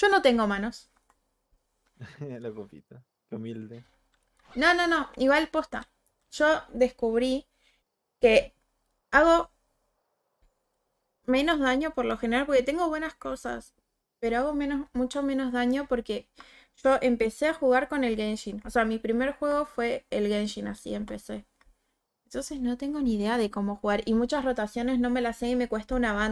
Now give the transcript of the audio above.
Yo no tengo manos. la copita. Qué humilde. No, no, no. Igual posta. Yo descubrí que hago menos daño por lo general porque tengo buenas cosas. Pero hago menos, mucho menos daño porque yo empecé a jugar con el Genshin. O sea, mi primer juego fue el Genshin, así empecé. Entonces no tengo ni idea de cómo jugar. Y muchas rotaciones no me las sé y me cuesta una banda.